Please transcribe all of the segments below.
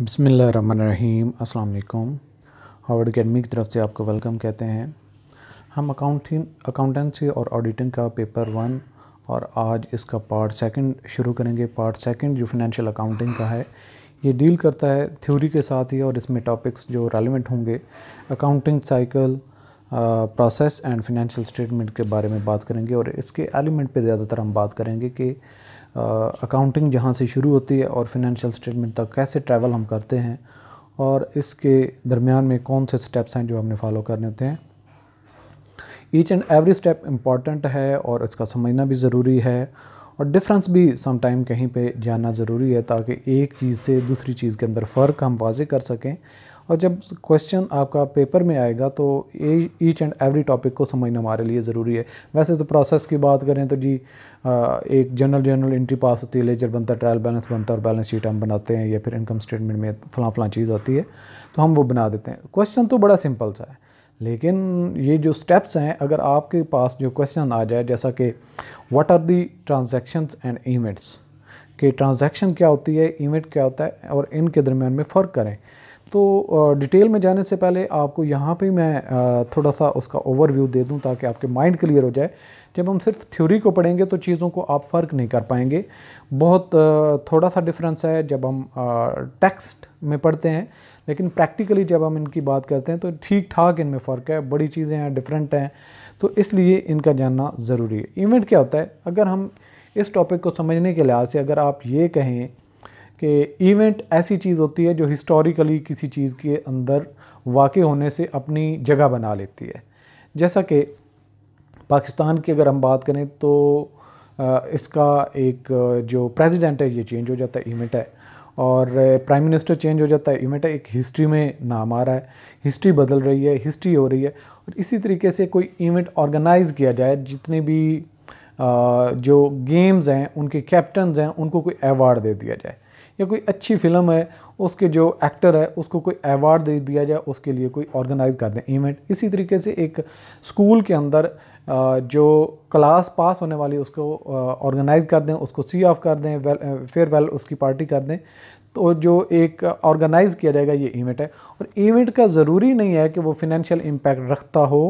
बसमीम अल्लाम Howard academy की तरफ से आपको वेलकम कहते हैं हम अकाउंटिंग अकाउंटेंसी और ऑडिटिंग का पेपर वन और आज इसका पार्ट सेकंड शुरू करेंगे पार्ट सेकंड जो फिनेंशियल अकाउंटिंग का है ये डील करता है थ्योरी के साथ ही और इसमें टॉपिक्स जो रेलिवेंट होंगे accounting cycle process and financial statement के बारे में बात करेंगे और इसके एलिमेंट पर ज़्यादातर हम बात करेंगे कि अकाउंटिंग जहाँ से शुरू होती है और फिनेंशियल स्टेटमेंट तक कैसे ट्रैवल हम करते हैं और इसके दरमियान में कौन से स्टेप्स हैं जो हमने फॉलो करने होते हैं each and every step important है और इसका समझना भी ज़रूरी है और डिफरेंस भी समटाइम कहीं पे जानना ज़रूरी है ताकि एक चीज़ से दूसरी चीज़ के अंदर फ़र्क हम वाजे कर सकें और जब क्वेश्चन आपका पेपर में आएगा तो ईच एंड एवरी टॉपिक को समझना हमारे लिए ज़रूरी है वैसे तो प्रोसेस की बात करें तो जी एक जनरल जनरल एंट्री पास होती है लेजर बनता है ट्रायल बैलेंस बनता है और बैलेंस शीट हम बनाते हैं या फिर इनकम स्टेटमेंट में फलां फलां चीज़ आती है तो हम वो बना देते हैं क्वेश्चन तो बड़ा सिंपल सा है लेकिन ये जो स्टेप्स हैं अगर आपके पास जो क्वेश्चन आ जाए जैसा कि what are the transactions and events कि ट्रांजेक्शन क्या होती है इवेंट क्या होता है और इनके दरमियान में फ़र्क करें तो डिटेल में जाने से पहले आपको यहाँ पे मैं थोड़ा सा उसका ओवरव्यू दे दूँ ताकि आपके माइंड क्लियर हो जाए जब हम सिर्फ थ्योरी को पढ़ेंगे तो चीज़ों को आप फ़र्क नहीं कर पाएंगे बहुत थोड़ा सा डिफरेंस है जब हम टेक्स्ट में पढ़ते हैं लेकिन प्रैक्टिकली जब हम इनकी बात करते हैं तो ठीक ठाक इनमें फ़र्क है बड़ी चीज़ें हैं डिफरेंट हैं तो इसलिए इनका जानना ज़रूरी है इवेंट क्या होता है अगर हम इस टॉपिक को समझने के लिहाज से अगर आप ये कहें कि इवेंट ऐसी चीज़ होती है जो हिस्टोरिकली किसी चीज़ के अंदर वाक़ होने से अपनी जगह बना लेती है जैसा कि पाकिस्तान की अगर हम बात करें तो इसका एक जो प्रेसिडेंट है ये चेंज हो जाता है इवेंट है और प्राइम मिनिस्टर चेंज हो जाता है इवेंट है एक हिस्ट्री में नाम आ रहा है हिस्ट्री बदल रही है हिस्ट्री हो रही है और इसी तरीके से कोई इवेंट ऑर्गेनाइज़ किया जाए जितने भी जो गेम्स हैं उनके कैप्टन हैं उनको कोई अवार्ड दे दिया जाए या कोई अच्छी फिल्म है उसके जो एक्टर है उसको कोई अवार्ड दे दिया जाए उसके लिए कोई ऑर्गेनाइज़ कर दें इवेंट इसी तरीके से एक स्कूल के अंदर जो क्लास पास होने वाली उसको ऑर्गेनाइज़ कर दें उसको सी ऑफ कर दें वेल फेयरवेल उसकी पार्टी कर दें तो जो एक ऑर्गेनाइज़ किया जाएगा ये इवेंट है और इवेंट का ज़रूरी नहीं है कि वो फिनेंशियल इम्पैक्ट रखता हो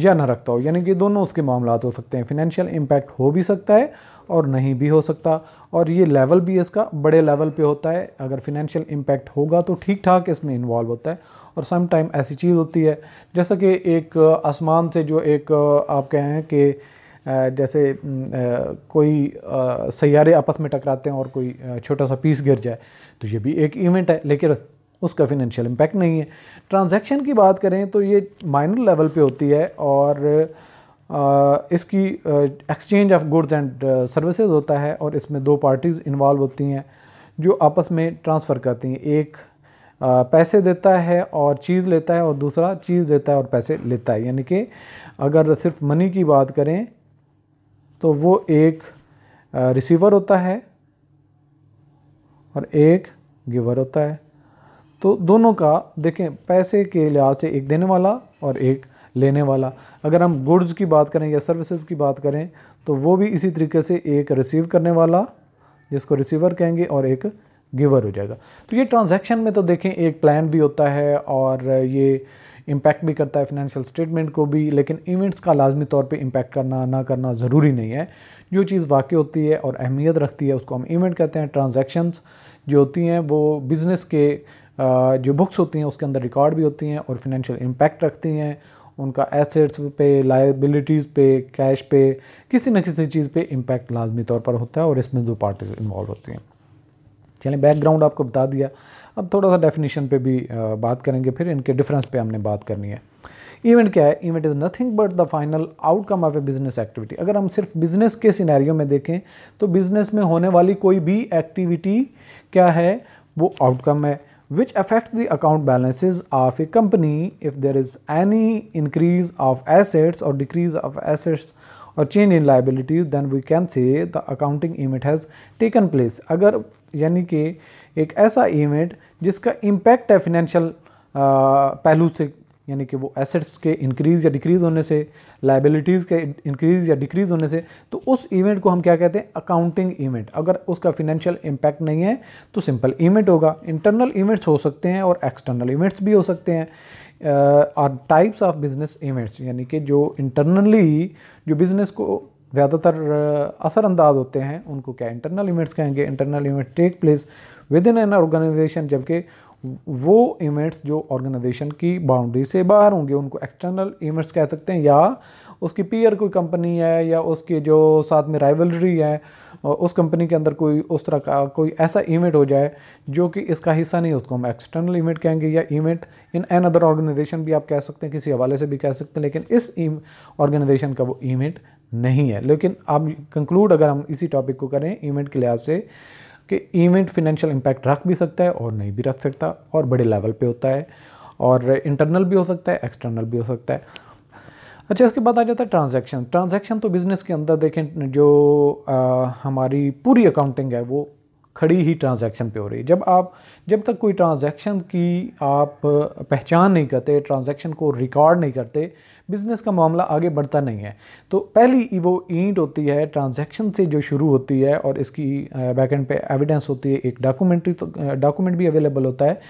या ना रखता हो यानी कि दोनों उसके मामला हो सकते हैं फिनेंशियल इम्पैक्ट हो भी सकता है और नहीं भी हो सकता और ये लेवल भी इसका बड़े लेवल पे होता है अगर फिनेंशियल इम्पैक्ट होगा तो ठीक ठाक इसमें इन्वॉल्व होता है और सम टाइम ऐसी चीज़ होती है जैसा कि एक आसमान से जो एक आप कहें कि जैसे कोई सैारे आपस में टकराते हैं और कोई छोटा सा पीस गिर जाए तो ये भी एक इवेंट है लेकिन उसका फिनेंशियल इम्पैक्ट नहीं है ट्रांजैक्शन की बात करें तो ये माइनर लेवल पे होती है और इसकी exchange of goods and services होता है और इसमें दो पार्टीज़ इन्वॉल्व होती हैं जो आपस में ट्रांसफ़र करती हैं एक पैसे देता है और चीज़ लेता है और दूसरा चीज़ देता है और पैसे लेता है यानी कि अगर सिर्फ मनी की बात करें तो वो एक रिसीवर होता है और एक गिवर होता है तो दोनों का देखें पैसे के लिहाज से एक देने वाला और एक लेने वाला अगर हम गुड्स की बात करें या सर्विसेज की बात करें तो वो भी इसी तरीके से एक रिसीव करने वाला जिसको रिसीवर कहेंगे और एक गिवर हो जाएगा तो ये ट्रांजैक्शन में तो देखें एक प्लान भी होता है और ये इम्पैक्ट भी करता है फिनेंशियल स्टेटमेंट को भी लेकिन इवेंट्स का लाजमी तौर पे इम्पैक्ट करना ना करना ज़रूरी नहीं है जो चीज़ वाकई होती है और अहमियत रखती है उसको हम इवेंट कहते हैं ट्रांजैक्शंस जो होती हैं वो बिज़नेस के जो बुक्स होती हैं उसके अंदर रिकॉर्ड भी होती हैं और फिनेंशियल इम्पैक्ट रखती हैं उनका एसेट्स पे लाइबिलिटीज़ पे कैश पे किसी न किसी चीज़ पे इम्पैक्ट लाजमी तौर पर होता है और इसमें दो पार्टीज इन्वॉल्व होती हैं चलें बैकग्राउंड आपको बता दिया अब थोड़ा सा डेफिनेशन पे भी बात करेंगे फिर इनके डिफरेंस पे हमने बात करनी है इवेंट क्या है event is nothing but the final outcome of a business activity अगर हम सिर्फ बिज़नेस के सिनेरियो में देखें तो बिज़नेस में होने वाली कोई भी एक्टिविटी क्या है वो आउटकम है which affects the account balances of a company if there is any increase of assets or decrease of assets or change in liabilities then we can say the accounting event has taken place agar yani ke ek aisa event jiska impact hai financial uh, pehlu यानी कि वो assets के increase या decrease होने से liabilities के increase या decrease होने से तो उस इवेंट को हम क्या कहते हैं अकाउंटिंग इवेंट अगर उसका फिनेंशियल इम्पैक्ट नहीं है तो सिंपल इवेंट होगा इंटरनल इवेंट्स हो सकते हैं और एक्सटर्नल इवेंट्स भी हो सकते हैं are types of business events यानी कि जो इंटरनली जो बिज़नेस को ज़्यादातर uh, असरअंदाज होते हैं उनको क्या इंटरनल इवेंट्स कहेंगे internal event take place within an organisation जबकि वो इवेंट्स जो ऑर्गेनाइजेशन की बाउंड्री से बाहर होंगे उनको एक्सटर्नल इवेंट्स कह सकते हैं या उसकी पीयर कोई कंपनी है या उसकी जो साथ में राइवलरी है उस कंपनी के अंदर कोई उस तरह का कोई ऐसा इवेंट हो जाए जो कि इसका हिस्सा नहीं उसको हम एक्सटर्नल इवेंट कहेंगे या event in another organisation भी आप कह सकते हैं किसी हवाले से भी कह सकते हैं लेकिन इस ऑर्गेनाइजेशन का वो इवेंट नहीं है लेकिन आप कंक्लूड अगर हम इसी टॉपिक को करें इवेंट के लिहाज से कि इवेंट फिनेंशियल इम्पैक्ट रख भी सकता है और नहीं भी रख सकता और बड़े लेवल पे होता है और इंटरनल भी हो सकता है एक्सटर्नल भी हो सकता है अच्छा इसके बाद आ जाता है ट्रांजैक्शन ट्रांजैक्शन तो बिज़नेस के अंदर देखें जो आ, हमारी पूरी अकाउंटिंग है वो खड़ी ही ट्रांजैक्शन पे हो रही है जब आप जब तक कोई ट्रांजैक्शन की आप पहचान नहीं करते ट्रांजैक्शन को रिकॉर्ड नहीं करते बिज़नेस का मामला आगे बढ़ता नहीं है तो पहली वो ईंट होती है ट्रांजैक्शन से जो शुरू होती है और इसकी बैकेंड पे एविडेंस होती है एक डॉक्यूमेंट्री तो डॉक्यूमेंट भी अवेलेबल होता है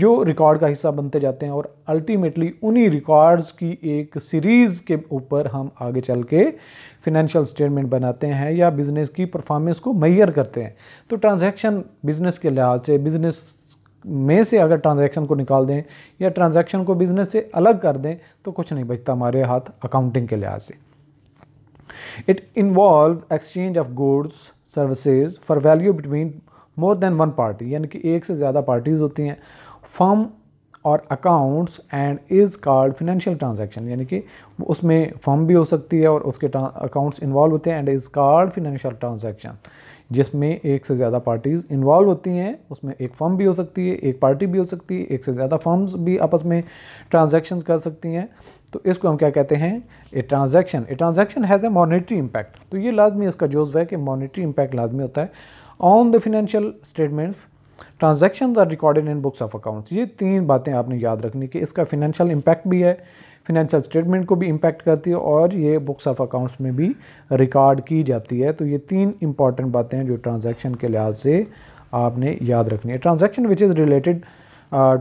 जो रिकॉर्ड का हिस्सा बनते जाते हैं और अल्टीमेटली उन्हीं रिकॉर्ड्स की एक सीरीज़ के ऊपर हम आगे चल के फिनेंशियल स्टेटमेंट बनाते हैं या बिज़नेस की परफॉर्मेंस को मैयर करते हैं तो ट्रांजैक्शन बिज़नेस के लिहाज से बिज़नेस में से अगर ट्रांजैक्शन को निकाल दें या ट्रांजैक्शन को बिज़नेस से अलग कर दें तो कुछ नहीं बचता हमारे हाथ अकाउंटिंग के लिहाज से it involve exchange of goods services for value between more than one party यानी कि एक से ज़्यादा पार्टीज होती हैं फर्म और accounts and is card financial transaction यानी कि उसमें फर्म भी हो सकती है और उसके अकाउंट्स इन्वॉल्व होते हैं and is card financial transaction जिसमें एक से ज़्यादा पार्टीज़ इन्वॉल्व होती हैं उसमें एक फर्म भी हो सकती है एक पार्टी भी हो सकती है एक से ज़्यादा फर्म्स भी आपस में ट्रांजेक्शन कर सकती हैं तो इसको हम क्या कहते हैं a transaction a transaction has a monetary impact तो ये लाजमी इसका जोज़ है कि मॉनिटरी इम्पैक्ट लाजमी होता है on the financial statements transaction are recorded in books of accounts ये तीन बातें आपने याद रखनी कि इसका फिनेंशियल इम्पैक्ट भी है फिनेंशियल स्टेटमेंट को भी इम्पैक्ट करती है और ये बुक्स ऑफ अकाउंट्स में भी रिकॉर्ड की जाती है तो ये तीन इंपॉर्टेंट बातें हैं जो ट्रांजेक्शन के लिहाज से आपने याद रखनी है transaction which is related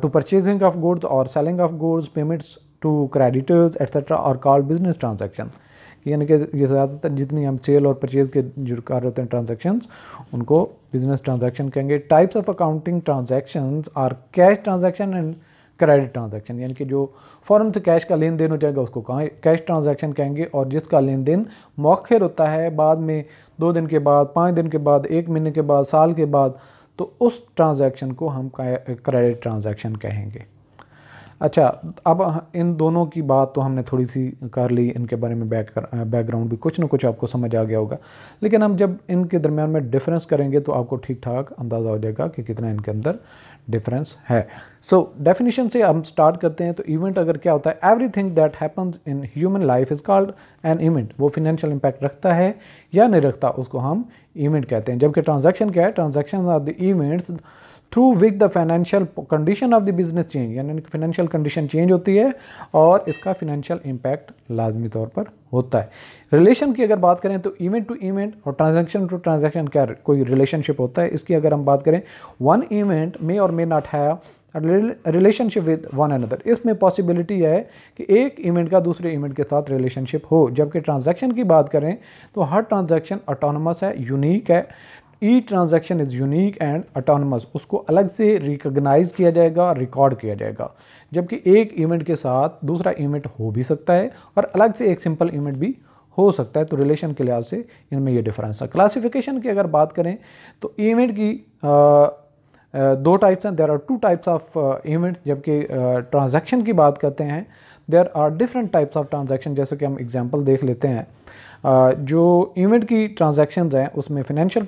to purchasing of goods और selling of goods payments to creditors etcetera और कॉल बिजनेस ट्रांजेक्शन यानी कि ये ज़्यादातर जितनी हम सेल और परचेज के जो कर रहे हैं ट्रांजेक्शन उनको बिजनेस ट्रांजेक्शन कहेंगे types of accounting transaction are cash transaction and credit transaction यानी कि जो फ़ौरन से कैश का लेन देन हो जाएगा उसको कहाँ कैश ट्रांजेक्शन कहेंगे और जिसका लेन देन मौखिर होता है बाद में दो दिन के बाद पाँच दिन के बाद एक महीने के बाद साल के बाद तो उस ट्रांजेक्शन को हम क्रेडिट ट्रांजेक्शन कहेंगे अच्छा अब इन दोनों की बात तो हमने थोड़ी सी कर ली इनके बारे में बैक बैकग्राउंड भी कुछ ना कुछ आपको समझ आ गया होगा लेकिन हम जब इनके दरमियान में डिफरेंस करेंगे तो आपको ठीक ठाक अंदाज़ा हो जाएगा कि कितना इनके अंदर डिफरेंस है सो so, डेफिनेशन से हम स्टार्ट करते हैं तो इवेंट अगर क्या होता है everything that happens in human life is called an event वो फिनेंशियल इम्पैक्ट रखता है या नहीं रखता उसको हम इवेंट कहते हैं जबकि ट्रांजेक्शन क्या है transaction are the events through which the financial condition of the business change यानी फाइनेंशियल कंडीशन चेंज होती है और इसका फाइनेंशियल इम्पैक्ट लाजमी तौर पर होता है रिलेशन की अगर बात करें तो इवेंट टू इवेंट और ट्रांजेक्शन टू ट्रांजेक्शन क्या कोई रिलेशनशिप होता है इसकी अगर हम बात करें वन इवेंट मे और मे नॉट है रिलेशनशिप विद वन अनदर इसमें पॉसिबिलिटी है कि एक इवेंट का दूसरे इवेंट के साथ रिलेशनशिप हो जबकि ट्रांजैक्शन की बात करें तो हर ट्रांजैक्शन ऑटोनमस है यूनिक है a transaction is unique and autonomous उसको अलग से रिकगनाइज किया जाएगा रिकॉर्ड किया जाएगा जबकि एक इवेंट के साथ दूसरा इवेंट हो भी सकता है और अलग से एक सिंपल इवेंट भी हो सकता है तो रिलेशन के लिहाज से इनमें ये डिफरेंस है क्लासिफिकेशन की अगर बात करें तो इवेंट की आ, दो टाइप्स हैं there are two types of event जबकि ट्रांजेक्शन की बात करते हैं there are different types of transaction जैसे कि हम एग्जाम्पल देख लेते हैं जो इवेंट की ट्रांजैक्शंस हैं उसमें फिनेंशियल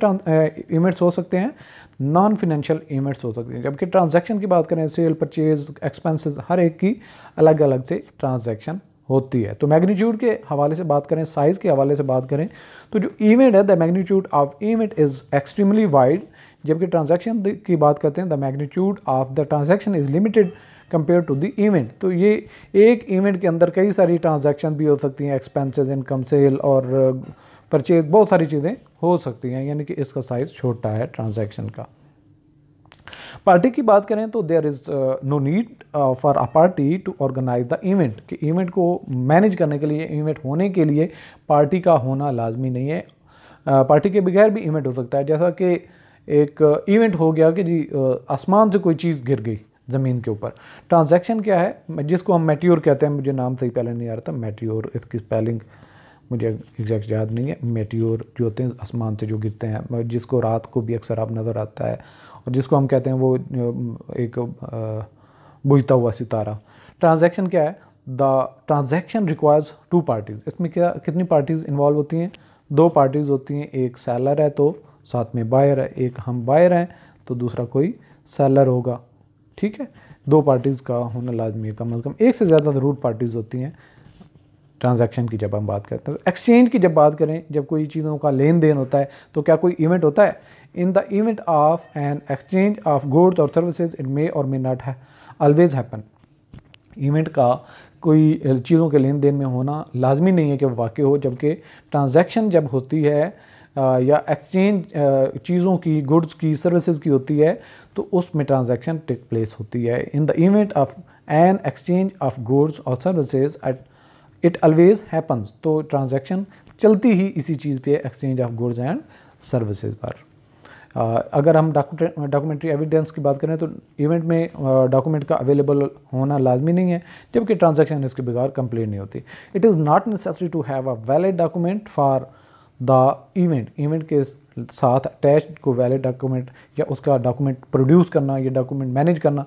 इवेंट्स हो सकते हैं नॉन फिनेंशियल इवेंट्स हो सकते हैं जबकि ट्रांजैक्शन की बात करें सेल परचेज एक्सपेंसेस हर एक की अलग अलग से ट्रांजैक्शन होती है तो मैग्नीट्यूड के हवाले से बात करें साइज़ के हवाले से बात करें तो जो इवेंट है the magnitude of event is extremely wide जबकि ट्रांजेक्शन की बात करते हैं the magnitude of the transaction is limited compare to the event तो ये एक इवेंट के अंदर कई सारी ट्रांजैक्शन भी हो सकती हैं एक्सपेंसेस इनकम सेल और परचेज uh, बहुत सारी चीज़ें हो सकती हैं यानी कि इसका साइज़ छोटा है ट्रांजैक्शन का पार्टी की बात करें तो there is no need for a party to organise the event कि इवेंट को मैनेज करने के लिए इवेंट होने के लिए पार्टी का होना लाजमी नहीं है पार्टी uh, के बगैर भी इवेंट हो सकता है जैसा कि एक इवेंट हो गया कि जी uh, आसमान से कोई चीज़ गिर गई ज़मीन के ऊपर ट्रांजैक्शन क्या है जिसको हम मेट्योर कहते हैं मुझे नाम सही पहले नहीं आ रहा था मेट्योर इसकी स्पेलिंग मुझे एग्जैक्ट याद नहीं है मेट्योर जो होते हैं आसमान से जो गिरते हैं जिसको रात को भी अक्सर आप नज़र आता है और जिसको हम कहते हैं वो एक बुझता हुआ सितारा ट्रांजेक्शन क्या है the transaction requires two parties इसमें क्या कितनी पार्टीज़ इन्वॉल्व होती हैं दो पार्टीज़ होती हैं एक सेलर है तो साथ में बायर है एक हम बायर हैं तो दूसरा कोई सेलर होगा ठीक है दो पार्टीज़ का होना लाजमी है कम अज़ कम एक से ज़्यादा ज़रूर पार्टीज़ होती हैं ट्रांजैक्शन की जब हम बात करते हैं एक्सचेंज तो की जब बात करें जब कोई चीज़ों का लेन देन होता है तो क्या कोई इवेंट होता है in the event of an exchange of goods और सर्विसेज इट मे और मे नॉट है ऑलवेज हैपन इवेंट का कोई चीज़ों के लेन देन में होना लाजमी नहीं है कि वाकई हो जबकि ट्रांजैक्शन जब होती है या एक्सचेंज चीज़ों की गुड्स की सर्विसेज की होती है तो उसमें ट्रांजैक्शन टेक प्लेस होती है in the event of an exchange of goods और services at it always happens तो ट्रांजैक्शन चलती ही इसी चीज़ पे exchange of goods and services पर अगर हम डॉक्यूमेंट्री एविडेंस की बात करें तो इवेंट में डॉक्यूमेंट का अवेलेबल होना लाजमी नहीं है जबकि ट्रांजैक्शन इसके बगैर कंप्लीट नहीं होती it is not necessary to have a valid document for the event event के साथ अटैच को वैलिड डॉक्यूमेंट या उसका डॉक्यूमेंट प्रोड्यूस करना या डॉक्यूमेंट मैनेज करना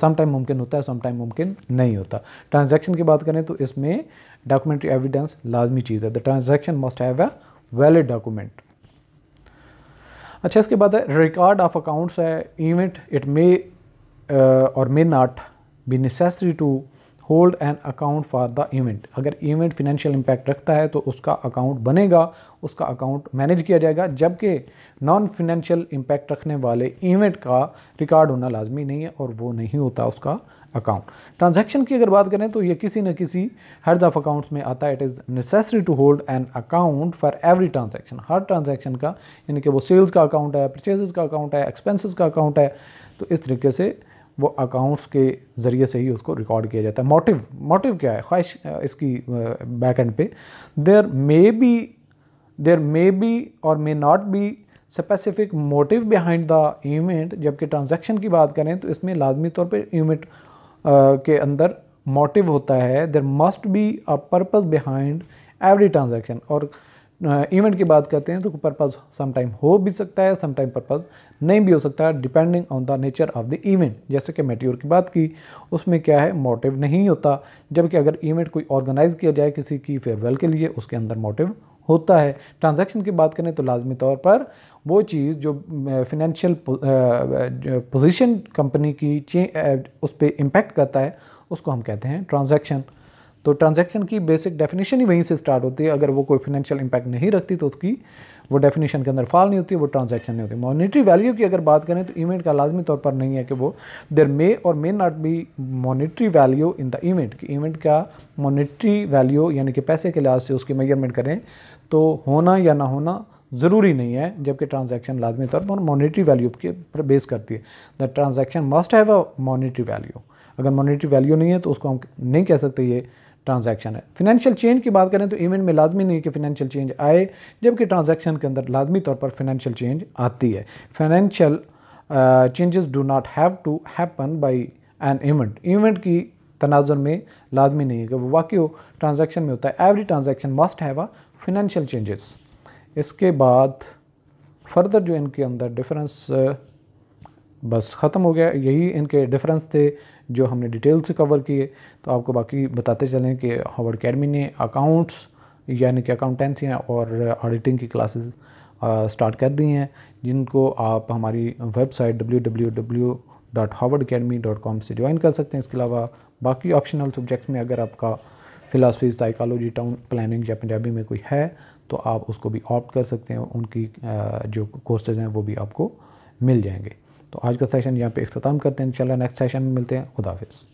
समटाइम मुमकिन होता है समटाइम मुमकिन नहीं होता ट्रांजैक्शन की बात करें तो इसमें डॉक्यूमेंट्री एविडेंस लाजमी चीज़ है the transaction must have a valid document अच्छा इसके बाद है रिकॉर्ड ऑफ अकाउंट्स है इवेंट इट मे और may not be necessary to hold an account for the event अगर इवेंट फिनेंशियल इम्पैक्ट रखता है तो उसका अकाउंट बनेगा उसका अकाउंट मैनेज किया जाएगा जबकि नॉन फिनेंशियल इम्पैक्ट रखने वाले इवेंट का रिकॉर्ड होना लाजमी नहीं है और वो नहीं होता उसका अकाउंट ट्रांजैक्शन की अगर बात करें तो ये किसी न किसी हर्ज ऑफ अकाउंट्स में आता है it is necessary to hold an account for every transaction हर ट्रांजैक्शन का यानी कि वो सेल्स का अकाउंट है परचेजेस का अकाउंट है एक्सपेंसेस का अकाउंट है तो इस तरीके से वो अकाउंट्स के ज़रिए से ही उसको रिकॉर्ड किया जाता है मोटिव मोटिव क्या है ख्वाहिश इसकी बैक एंड पे देर may be there may be और may not be specific motive behind the event जबकि ट्रांजैक्शन की बात करें तो इसमें लाजमी तौर पर इवेंट के अंदर मोटिव होता है there must be a purpose behind every transaction और uh, इवेंट की बात करते हैं तो पर्पज़ समटाइम हो भी सकता है समटाइम पर्पज़ नहीं भी हो सकता है depending on the nature of the event जैसे कि मेट्योर की बात की उसमें क्या है मोटिव नहीं होता जबकि अगर इवेंट कोई ऑर्गेनाइज़ किया जाए किसी की फेयरवेल के लिए उसके अंदर मोटिव होता है ट्रांजैक्शन की बात करें तो लाजमी तौर पर वो चीज़ जो फिनेंशियल पोजीशन कंपनी की उस पर इम्पेक्ट करता है उसको हम कहते हैं ट्रांजैक्शन तो ट्रांजैक्शन की बेसिक डेफिनेशन ही वहीं से स्टार्ट होती है अगर वो कोई फाइनेंशियल इंपैक्ट नहीं रखती तो उसकी वो डेफिनेशन के अंदर फाल नहीं होती वो ट्रांजैक्शन नहीं होती मॉनेटरी वैल्यू की अगर बात करें तो इवेंट का लाजमी तौर पर नहीं है कि वो देर मे और may not be monetary value in the event कि इवेंट का मॉनेटरी वैल्यू यानी कि पैसे के लिहाज से उसकी मेजरमेंट करें तो होना या ना होना ज़रूरी नहीं है जबकि ट्रांजैक्शन लाजमी तौर पर मॉनेटरी वैल्यू के पर बेस करती है the transaction must have a monetary value अगर मॉनेटरी वैल्यू नहीं है तो उसको हम नहीं कह सकते ये ट्रांजैक्शन है फिनेंशियल चेंज की बात करें तो इवेंट में लाजमी नहीं है कि फिनेंशियल चेंज आए जबकि ट्रांजैक्शन के अंदर लाजमी तौर पर फिनेंशियल चेंज आती है financial changes do not have to happen by an event event की तनाजर में लाजमी नहीं है कि वो वाकई ट्रांजेक्शन में होता है every transaction must have a financial changes इसके बाद फर्दर जो इनके अंदर डिफरेंस uh, बस ख़त्म हो गया यही इनके डिफरेंस थे जो हमने डिटेल से कवर किए तो आपको बाकी बताते चलें कि हॉवर्ड अकेडमी ने अकाउंट्स यानी कि अकाउंटेंसी और ऑडिटिंग की क्लासेस स्टार्ट कर दी हैं जिनको आप हमारी वेबसाइट डब्ल्यू से ज्वाइन कर सकते हैं इसके अलावा बाकी ऑप्शनल सब्जेक्ट्स में अगर आपका फ़िलासफ़ी साइकोलॉजी टाउन प्लानिंग या पंजाबी में कोई है तो आप उसको भी ऑप्ट कर सकते हैं उनकी जो कोर्सेज हैं वो भी आपको मिल जाएंगे तो आज का सेशन यहाँ पे अख्ताम करते हैं इंशाल्लाह नेक्स्ट सेशन में मिलते हैं खुदाफिज़